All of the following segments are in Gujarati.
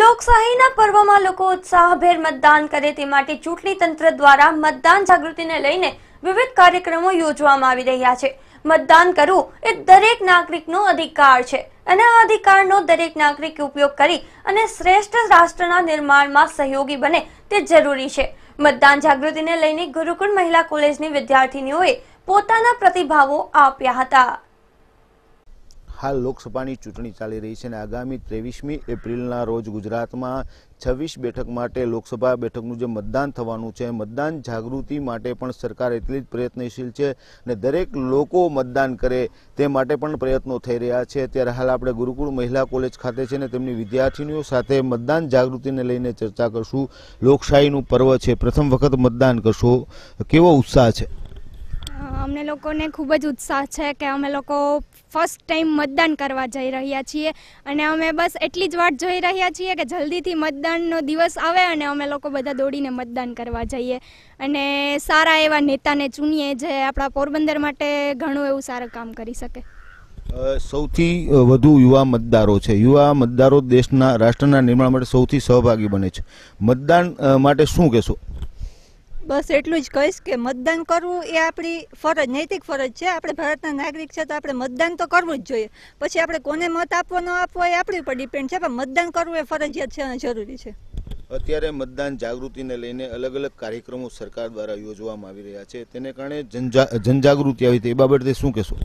લોકશાહીના પર્વમાં લોકો ઉત્સાહભેર મતદાન કરે તે માટે ચૂંટણી તંત્ર દ્વારા મતદાન જાગૃતિને લઈને વિવિધ કાર્યક્રમો યોજવામાં આવી રહ્યા છે મતદાન કરવું એ દરેક નાગરિકનો અધિકાર છે અને આ અધિકારનો દરેક નાગરિક ઉપયોગ કરી અને શ્રેષ્ઠ રાષ્ટ્રના નિર્માણમાં સહયોગી બને તે જરૂરી છે મતદાન જાગૃતિને લઈને ગુરુકુળ મહિલા કોલેજની વિદ્યાર્થીનીઓએ પોતાના પ્રતિભાવો આપ્યા હતા હાલ લોકસભાની ચૂંટણી ચાલી રહી છે અને આગામી ત્રેવીસમી એપ્રિલના રોજ ગુજરાતમાં છવ્વીસ બેઠક માટે લોકસભા બેઠકનું જે મતદાન થવાનું છે મતદાન જાગૃતિ માટે પણ સરકાર એટલી જ પ્રયત્નશીલ છે અને દરેક લોકો મતદાન કરે તે માટે પણ પ્રયત્નો થઈ રહ્યા છે ત્યારે હાલ આપણે ગુરુકુળ મહિલા કોલેજ ખાતે છે ને તેમની વિદ્યાર્થીનીઓ સાથે મતદાન જાગૃતિને લઈને ચર્ચા કરશું લોકશાહીનું પર્વ છે પ્રથમ વખત મતદાન કરશો કેવો ઉત્સાહ છે અમને લોકોને ખૂબ જ ઉત્સાહ છે કે અમે લોકો ફર્સ્ટ ટાઈમ મતદાન કરવા જઈ રહ્યા છીએ અને અમે બસ એટલી જ વાટ જોઈ રહ્યા છીએ કે જલ્દીથી મતદાનનો દિવસ આવે અને અમે લોકો બધા દોડીને મતદાન કરવા જઈએ અને સારા એવા નેતાને ચૂનીએ જે આપણા પોરબંદર માટે ઘણું એવું સારું કામ કરી શકે સૌથી વધુ યુવા મતદારો છે યુવા મતદારો દેશના રાષ્ટ્રના નિર્માણ માટે સૌથી સહભાગી બને છે મતદાન માટે શું કહેશો બસ એટલું જ કહીશ કે મતદાન કરવું એ આપણી ફરજ નૈતિક ફરજ છે આપણે ભારતના નાગરિક છે તો આપણે મતદાન તો કરવું જ જોઈએ પછી આપણે કોને મત આપવો ન આપવો એ આપણી ઉપર ડિપેન્ડ છે પણ મતદાન કરવું એ ફરજિયાત છે અને જરૂરી છે અત્યારે મતદાન જાગૃતિને લઈને અલગ અલગ કાર્યક્રમો સરકાર દ્વારા યોજવામાં આવી રહ્યા છે તેને કારણે જનજાગૃતિ આવી હતી એ બાબતે શું કહેશો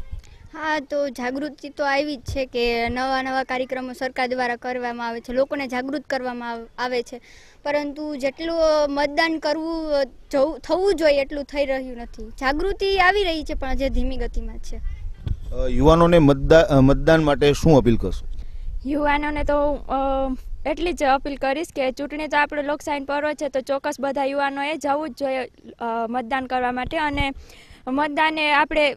હા તો જાગૃતિ તો આવી જ છે કે નવા નવા કાર્યક્રમો સરકાર દ્વારા કરવામાં આવે છે લોકોને જાગૃત કરવામાં આવે છે પરંતુ જેટલું મતદાન કરવું થવું જોઈએ એટલું થઈ રહ્યું નથી જાગૃતિ આવી રહી છે પણ જે ધીમી ગતિમાં છે યુવાનોને મતદાન માટે શું અપીલ કરશો યુવાનોને તો એટલી જ અપીલ કરીશ કે ચૂંટણી તો આપણો લોકશાહીન પર્વ છે તો ચોક્કસ બધા યુવાનોએ જવું જ જોઈએ મતદાન કરવા માટે અને મતદાને આપણે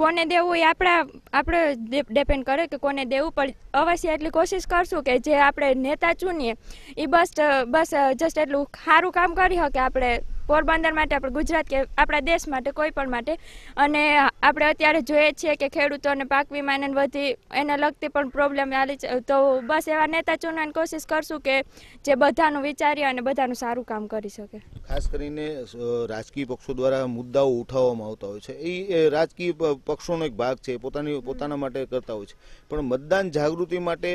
કોને દેવું એ આપણા આપણે ડિપેન્ડ કરે કે કોને દેવું પણ અવશ્ય એટલી કોશિશ કરશું કે જે આપણે નેતા ચૂનીએ એ બસ બસ જસ્ટ એટલું સારું કામ કરી શકે આપણે પોરબંદર માટે આપણે ગુજરાત કે આપણા દેશ માટે કોઈ પણ માટે અને આપણે અત્યારે જોઈએ છીએ કે ખેડૂતોને પાક વીમાને બધી એને લગતી પણ પ્રોબ્લેમ આવી તો બસ એવા નેતા ચૂનવાની કોશિશ કરશું કે જે બધાનું વિચારી અને બધાનું સારું કામ કરી શકે ખાસ કરીને રાજકીય પક્ષો દ્વારા મુદ્દાઓ ઉઠાવવામાં આવતા હોય છે એ રાજકીય પક્ષોનો એક ભાગ છે પોતાની પોતાના માટે કરતા હોય છે પણ મતદાન જાગૃતિ માટે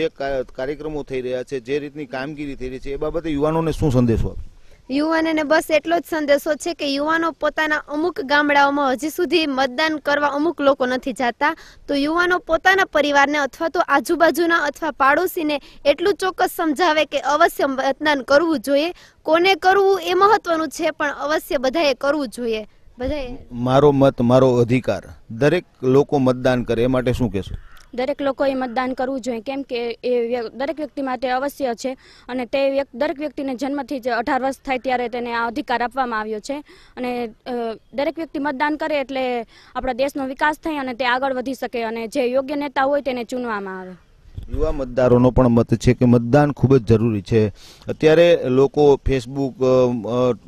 જે કાર્યક્રમો થઈ રહ્યા છે જે રીતની કામગીરી થઈ રહી છે એ બાબતે યુવાનોને શું સંદેશો આપશે યુવાનને બસ એટલો જ સંદેશો છે કે યુવાનો પોતાના અમુક ગામડાઓમાં હજી સુધી મતદાન કરવા અમુક લોકો નથી જાતા તો યુવાનો પોતાના પરિવારને અથવા તો આજુબાજુના અથવા પાડોશીને એટલું ચોક્કસ સમજાવે કે અવશ્ય મતદાન કરવું જોઈએ કોને કરવું એ મહત્વનું છે પણ અવશ્ય બધાએ કરવું જોઈએ બધાએ મારો મત મારો અધિકાર દરેક લોકો મતદાન કરે એ માટે શું કહેશું દરેક લોકોએ મતદાન કરવું જોઈએ કેમ કે એ દરેક વ્યક્તિ માટે અવશ્ય છે અને તે દરેક વ્યક્તિને જન્મથી જ અઢાર વર્ષ થાય ત્યારે તેને આ અધિકાર આપવામાં આવ્યો છે અને દરેક વ્યક્તિ મતદાન કરે એટલે આપણા દેશનો વિકાસ થાય અને તે આગળ વધી શકે અને જે યોગ્ય નેતા હોય તેને ચૂનવામાં આવે યુવા મતદારોનો પણ મત છે કે મતદાન ખૂબ જ જરૂરી છે અત્યારે લોકો ફેસબુક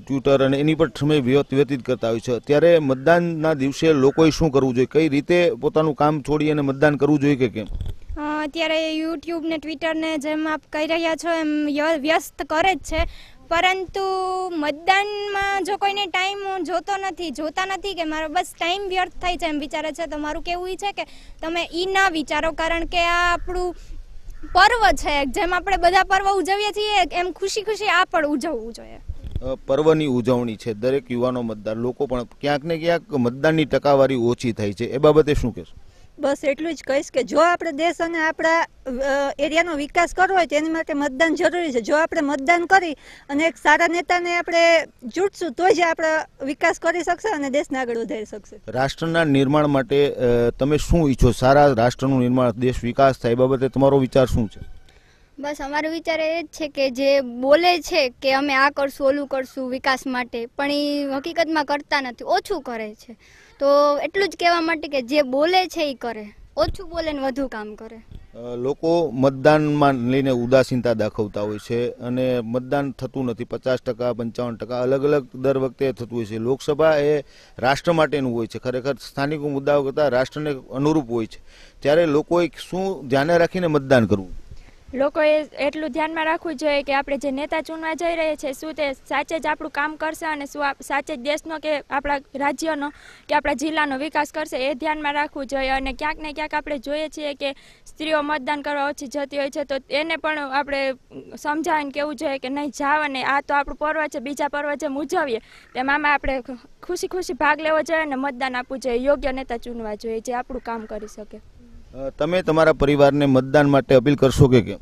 ટ્વિટર અને એની પર સમય વ્યતીત કરતા હોય છે અત્યારે મતદાનના દિવસે લોકોએ શું કરવું જોઈએ કઈ રીતે પોતાનું કામ છોડી અને મતદાન કરવું જોઈએ કે કેમ અત્યારે યુટ્યુબ ને ટ્વિટર ને જેમ આપ કહી રહ્યા છો એમ વ્યસ્ત કરે જ છે પરંતુ મતદાનમાં જો કોઈને ટાઈમ જોતો નથી જોતા નથી કે મારો બસ ટાઈમ વ્યર્થ થાય છે એમ વિચારે છે તો મારું કેવું એ છે કે તમે એ ના વિચારો કારણ કે આ આપણું પર્વ છે જેમ આપણે બધા પર્વ ઉજવીએ છીએ એમ ખુશી ખુશી આ પણ ઉજવવું જોઈએ પર્વની ઉજવણી છે દરેક યુવાનો મતદાર લોકો પણ ક્યાંક ને ક્યાંક મતદાનની ટકાવારી ઓછી થાય છે એ બાબતે શું કહેશું બસ એટલું જ કહીશ કે જો આપણે દેશ અને આપણા એરિયાનો વિકાસ કરવો હોય તેની માટે મતદાન જરૂરી છે જો આપણે મતદાન કરી અને એક સારા નેતાને આપણે જૂટશું તો જ આપણે વિકાસ કરી શકશે અને દેશને આગળ વધારી શકશે રાષ્ટ્રના નિર્માણ માટે તમે શું ઈચ્છો સારા રાષ્ટ્રનું નિર્માણ દેશ વિકાસ થાય બાબતે તમારો વિચાર શું છે બસ અમારો વિચાર એ જ છે કે જે બોલે છે કે અમે આ કરશું ઓલું કરશું વિકાસ માટે પણ એ હકીકતમાં કરતા નથી ઓછું કરે છે તો એટલું જ કહેવા માટે કે જે બોલે છે એ કરે ઓછું બોલે ને વધુ કામ કરે લોકો મતદાનમાં લઈને ઉદાસીનતા દાખવતા હોય છે અને મતદાન થતું નથી પચાસ ટકા પંચાવન ટકા અલગ અલગ દર વખતે થતું હોય છે લોકસભા એ રાષ્ટ્ર માટેનું હોય છે ખરેખર સ્થાનિક મુદ્દાઓ કરતાં રાષ્ટ્રને અનુરૂપ હોય છે ત્યારે લોકોએ શું ધ્યાને રાખીને મતદાન કરવું લોકોએ એટલું ધ્યાનમાં રાખવું જોઈએ કે આપણે જે નેતા ચૂનવા જઈ રહ્યા છે શું તે સાચે જ આપણું કામ કરશે અને શું સાચે જ દેશનો કે આપણા રાજ્યનો કે આપણા જિલ્લાનો વિકાસ કરશે એ ધ્યાનમાં રાખવું જોઈએ અને ક્યાંક ને ક્યાંક આપણે જોઈએ છીએ કે સ્ત્રીઓ મતદાન કરવા ઓછી જતી હોય છે તો એને પણ આપણે સમજાવીને કહેવું જોઈએ કે નહીં જાવ અને આ તો આપણું પર્વ છે બીજા પર્વ જે મૂજવીએ તેમાં આપણે ખુશી ખુશી ભાગ લેવો જોઈએ અને મતદાન આપવું જોઈએ યોગ્ય નેતા ચૂનવા જોઈએ જે આપણું કામ કરી શકે તમે તમારા પરિવારને મતદાન માટે અપીલ કરશો કે કેમ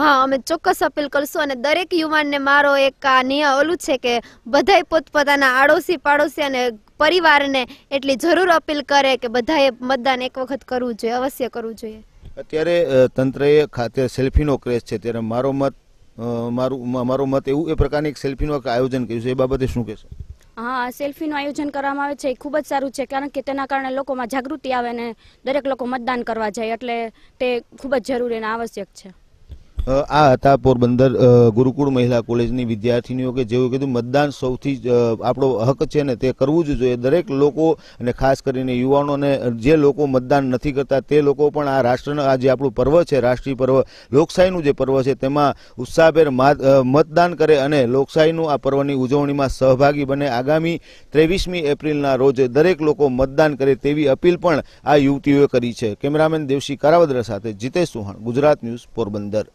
હા અમે ચોક્કસ અપીલ કરશું અને દરેક યુવાનને મારો એક આ નિય ઓલું છે કે બધાય પોતપોતાના આડોશી પાડોશી અને પરિવારને એટલી જરૂર અપીલ કરે કે બધાએ મતદાન એક વખત કરવું જોઈએ અવશ્ય કરવું જોઈએ અત્યારે તંત્રએ ખાતે સેલ્ફીનો ક્રેઝ છે ત્યારે મારો મત મારું મારો મત એવું એ પ્રકારની એક સેલ્ફીનું આયોજન કર્યું છે એ બાબતે શું કહેશો હા સેલ્ફીનું આયોજન કરવામાં આવે છે એ ખૂબ જ સારું છે કારણ કે તેના કારણે લોકોમાં જાગૃતિ આવે ને દરેક લોકો મતદાન કરવા જાય એટલે તે ખૂબ જ જરૂરી અને આવશ્યક છે આ હતા પોરબંદર ગુરુકુળ મહિલા કોલેજની વિદ્યાર્થીનીઓ કે જેવું કીધું મતદાન સૌથી આપણો હક છે ને તે કરવું જ જોઈએ દરેક લોકો અને ખાસ કરીને યુવાનોને જે લોકો મતદાન નથી કરતા તે લોકો પણ આ રાષ્ટ્રના આ જે આપણું પર્વ છે રાષ્ટ્રીય પર્વ લોકશાહીનું જે પર્વ છે તેમાં ઉત્સાહભેર મતદાન કરે અને લોકશાહીનું આ પર્વની ઉજવણીમાં સહભાગી બને આગામી ત્રેવીસમી એપ્રિલના રોજ દરેક લોકો મતદાન કરે તેવી અપીલ પણ આ યુવતીઓએ કરી છે કેમેરામેન દેવસી કારાવદ્રા સાથે જીતેશ સુહાણ ગુજરાત ન્યૂઝ પોરબંદર